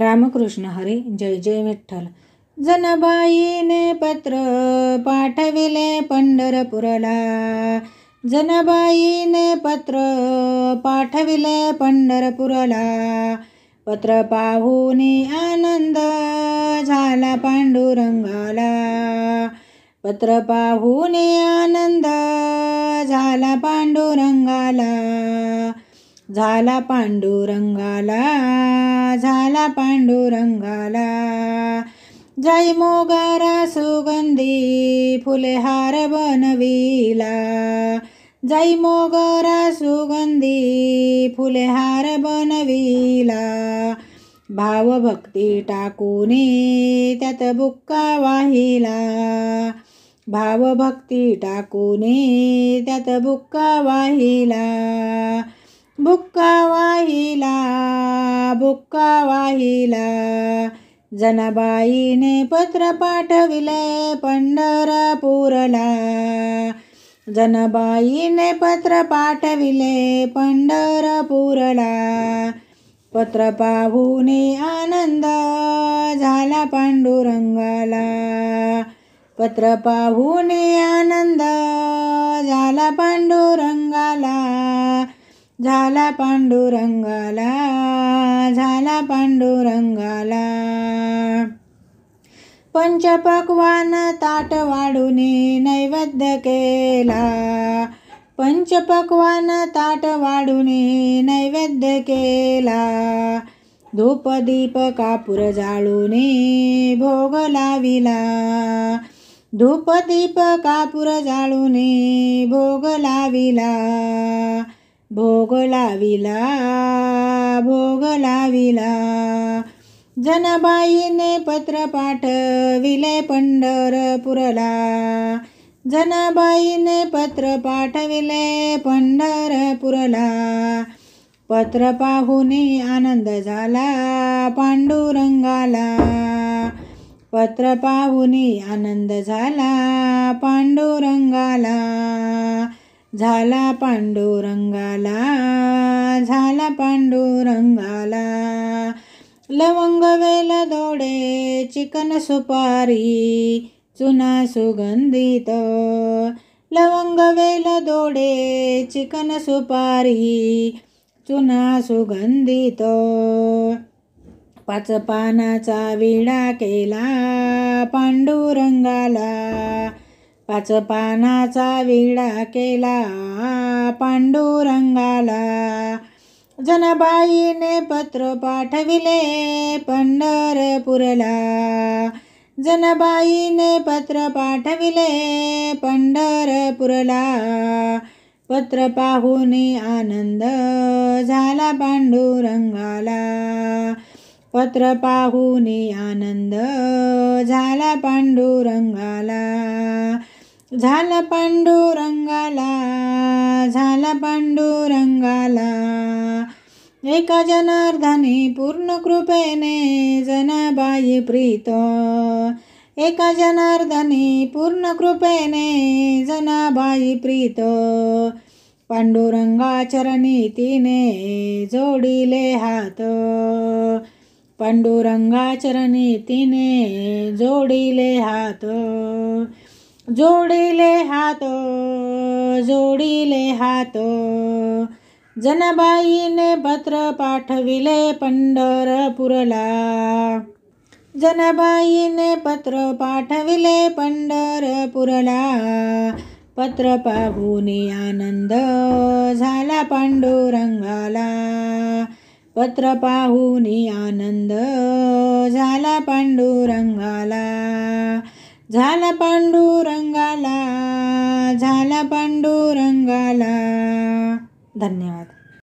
रामकृष्ण हरी जय जय विठ्ठल जनबाईने पत्र पाठविले पंढरपुराला जनबाईने पत्र पाठविले पंढरपुराला पत्र पाहून आनंद झाला पांडुरंगाला पत्र पाहून आनंद झाला पांडुरंगाला झाला पांडुरंगाला झाला पांडुरंगाला जय मोगारा सुगंधी फुले हार बनविला जय मोगरा सुगंधी फुले हार बनविला भावभक्ती टाकूनी त्यात बुक्का वाहिला भावभक्ती टाकूनी त्यात बुक्का वाहिला बुक्का वाहिला बुक्का वाहिला जनाबाईने पत्र पाठविले पंढरपूरला जनबाईने पत्र पाठविले पंढरपूरला पत्र पाहूने आनंद झाला पांडुरंगाला पत्र पाहूने आनंद झाला पांडुरंगाला झाला पांडुरंगाला झाला पांडुरंगाला पंचपक्वान ताट वाढून नैवेद्य केला पंचपक्वान ताट वाढून नैवेद्य केला धूप दीप कापूर जाळून भोग लाविला धूप दीप कापूर जाळून भोग लाविला भोग लाविला भोग लाविला जनबाईने पत्र पाठविले पंढरपुरला जनाबाईने पत्र पाठविले पंढरपुरला पत्र पाहुने आनंद झाला पांडुरंगाला पत्र पाहुने आनंद झाला पांडुरंग झाला पांडुरंगाला झाला पांडुरंगाला लवंग वेल दोडे चिकन सुपारी चुना सुगंधित लवंग वेल दोडे चिकन सुपारी चुना सुगंधित पाच पानाचा विडा केला पांडुरंगाला पाच पानाचा विडा केला पांडुरंगाला जनबाईने पत्र पाठविले पंढरपूरला जनबाईने पत्र पाठविले पंढरपुरला पत्र पाहून आनंद झाला पांडुरंगाला पत्र पाहून आनंद झाला पांडुरंगाला झाला पांडुरंगाला झाला पांडुरंगाला एका जनार्धाने पूर्ण कृपेने जनाबाई प्रीत एका जनार्धाने पूर्ण कृपेने जनाबाई प्रीत पांडुरंगा चरणी तिने जोडिले हात पांडुरंगा चरणी तिने जोडिले हात जोडीले हात जोडीले हात जनबाईने पत्र पाठविले पंढरपूरला जनबाईने पत्र पाठविले पंढरपूरला पत्र पाहून आनंद झाला पांडुरंगाला पत्र पाहून आनंद झाला पांडुरंगाला झाला पांडुरंगाला झाला पांडुरंगाला धन्यवाद